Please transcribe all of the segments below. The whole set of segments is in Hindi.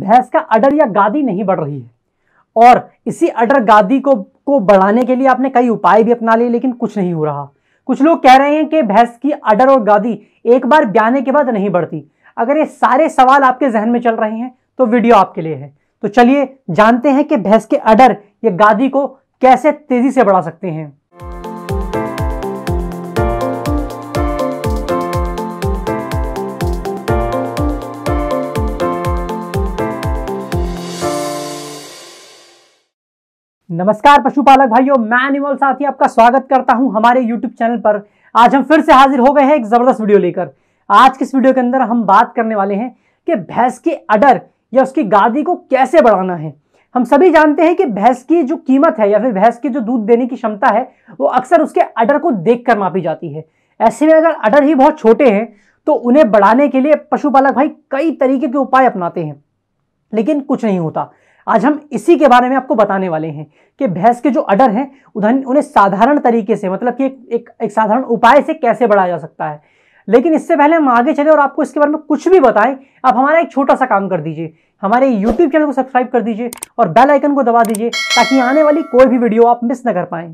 भैंस का अडर या गादी नहीं बढ़ रही है और इसी अडर गादी को को बढ़ाने के लिए आपने कई उपाय भी अपना लिए लेकिन कुछ नहीं हो रहा कुछ लोग कह रहे हैं कि भैंस की अडर और गादी एक बार ब्याने के बाद नहीं बढ़ती अगर ये सारे सवाल आपके जहन में चल रहे हैं तो वीडियो आपके लिए है तो चलिए जानते हैं कि भैंस के अडर या गादी को कैसे तेजी से बढ़ा सकते हैं नमस्कार पशुपालक भाइयों मैं एनिमल साथी आपका स्वागत करता हूं हमारे YouTube चैनल पर आज हम फिर से हाजिर हो गए हैं एक जबरदस्त वीडियो लेकर आज के इस वीडियो के अंदर हम बात करने वाले हैं कि भैंस के अडर या उसकी गादी को कैसे बढ़ाना है हम सभी जानते हैं कि भैंस की जो कीमत है या फिर भैंस की जो दूध देने की क्षमता है वो अक्सर उसके अडर को देख कर मापी जाती है ऐसे में अगर अडर ही बहुत छोटे हैं तो उन्हें बढ़ाने के लिए पशुपालक भाई कई तरीके के उपाय अपनाते हैं लेकिन कुछ नहीं होता आज हम इसी के बारे में आपको बताने वाले हैं कि भैंस के जो अडर हैं उधर उन्हें साधारण तरीके से मतलब कि एक एक, एक साधारण उपाय से कैसे बढ़ाया जा सकता है लेकिन इससे पहले हम आगे चले और आपको इसके बारे में कुछ भी बताएं आप हमारा एक छोटा सा काम कर दीजिए हमारे YouTube चैनल को सब्सक्राइब कर दीजिए और बेल आइकन को दबा दीजिए ताकि आने वाली कोई भी वीडियो आप मिस ना कर पाए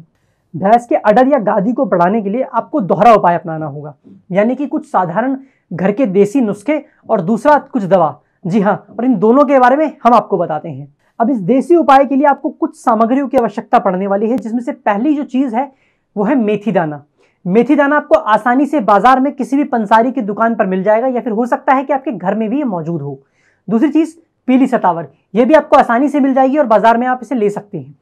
भैंस के अडर या गादी को बढ़ाने के लिए आपको दोहरा उपाय अपनाना होगा यानी कि कुछ साधारण घर के देसी नुस्खे और दूसरा कुछ दवा जी हाँ और इन दोनों के बारे में हम आपको बताते हैं अब इस देसी उपाय के लिए आपको कुछ सामग्रियों की आवश्यकता पड़ने वाली है जिसमें से पहली जो चीज़ है वो है मेथी दाना मेथी दाना आपको आसानी से बाजार में किसी भी पंसारी की दुकान पर मिल जाएगा या फिर हो सकता है कि आपके घर में भी ये मौजूद हो दूसरी चीज़ पीली सतावर ये भी आपको आसानी से मिल जाएगी और बाजार में आप इसे ले सकते हैं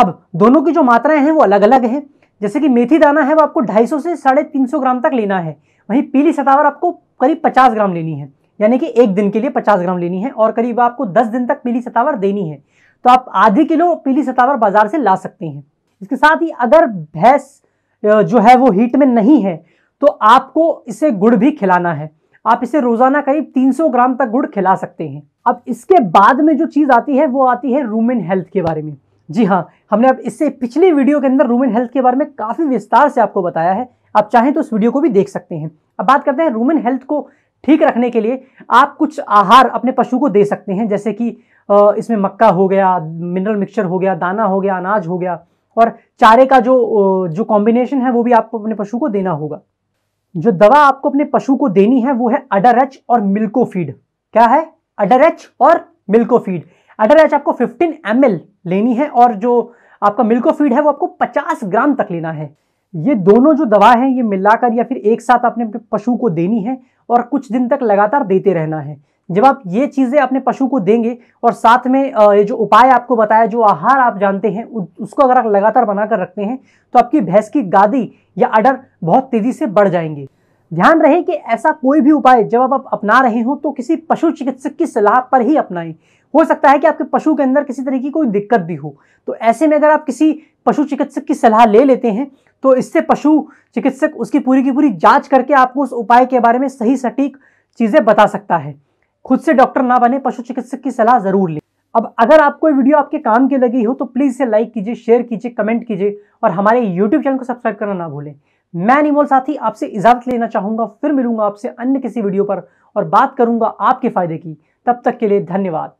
अब दोनों की जो मात्राएं हैं वो अलग अलग हैं जैसे कि मेथी दाना है वो आपको 250 से साढ़े तीन ग्राम तक लेना है वहीं पीली सतावर आपको करीब 50 ग्राम लेनी है यानी कि एक दिन के लिए पचास ग्राम लेनी है और करीब आपको दस दिन तक पीली सतावर देनी है तो आप आधे किलो पीली सतावर बाजार से ला सकते हैं इसके साथ ही अगर भैंस जो है वो हीट में नहीं है तो आपको इसे गुड़ भी खिलाना है आप इसे रोजाना करीब 300 ग्राम तक गुड़ खिला सकते हैं अब इसके बाद में जो चीज़ आती है वो आती है रूमेन हेल्थ के बारे में जी हाँ हमने अब इससे पिछली वीडियो के अंदर रूमेन हेल्थ के बारे में काफ़ी विस्तार से आपको बताया है आप चाहें तो उस वीडियो को भी देख सकते हैं अब बात करते हैं रूमेन हेल्थ को ठीक रखने के लिए आप कुछ आहार अपने पशु को दे सकते हैं जैसे कि इसमें मक्का हो गया मिनरल मिक्सचर हो गया दाना हो गया अनाज हो गया और चारे का जो जो कॉम्बिनेशन है वो भी आपको अपने पशु को देना होगा जो दवा आपको अपने पशु को देनी है वो है अडरच और मिल्को फीड क्या है अडरच और मिल्को फीड अडरच आपको 15 एम लेनी है और जो आपका मिल्को फीड है वो आपको 50 ग्राम तक लेना है ये दोनों जो दवा है ये मिलाकर या फिर एक साथ आपने अपने पशु को देनी है और कुछ दिन तक लगातार देते रहना है जब आप ये चीज़ें अपने पशु को देंगे और साथ में ये जो उपाय आपको बताया जो आहार आप जानते हैं उसको अगर आप लगातार बनाकर रखते हैं तो आपकी भैंस की गादी या अडर बहुत तेज़ी से बढ़ जाएंगे ध्यान रहे कि ऐसा कोई भी उपाय जब आप अपना रहे हो तो किसी पशु चिकित्सक की सलाह पर ही अपनाएं हो सकता है कि आपके पशु के अंदर किसी तरह की कोई दिक्कत भी हो तो ऐसे में अगर आप किसी पशु चिकित्सक की सलाह ले लेते हैं तो इससे पशु चिकित्सक उसकी पूरी की पूरी जांच करके आपको उस उपाय के बारे में सही सटीक चीज़ें बता सकता है खुद से डॉक्टर ना बने पशु चिकित्सक की सलाह ज़रूर लें अब अगर आपको वीडियो आपके काम की लगी हो तो प्लीज़ इसे लाइक कीजिए शेयर कीजिए कमेंट कीजिए और हमारे यूट्यूब चैनल को सब्सक्राइब करना ना भूलें मैं अनिमोल साथी आपसे इजाजत लेना चाहूंगा फिर मिलूंगा आपसे अन्य किसी वीडियो पर और बात करूंगा आपके फायदे की तब तक के लिए धन्यवाद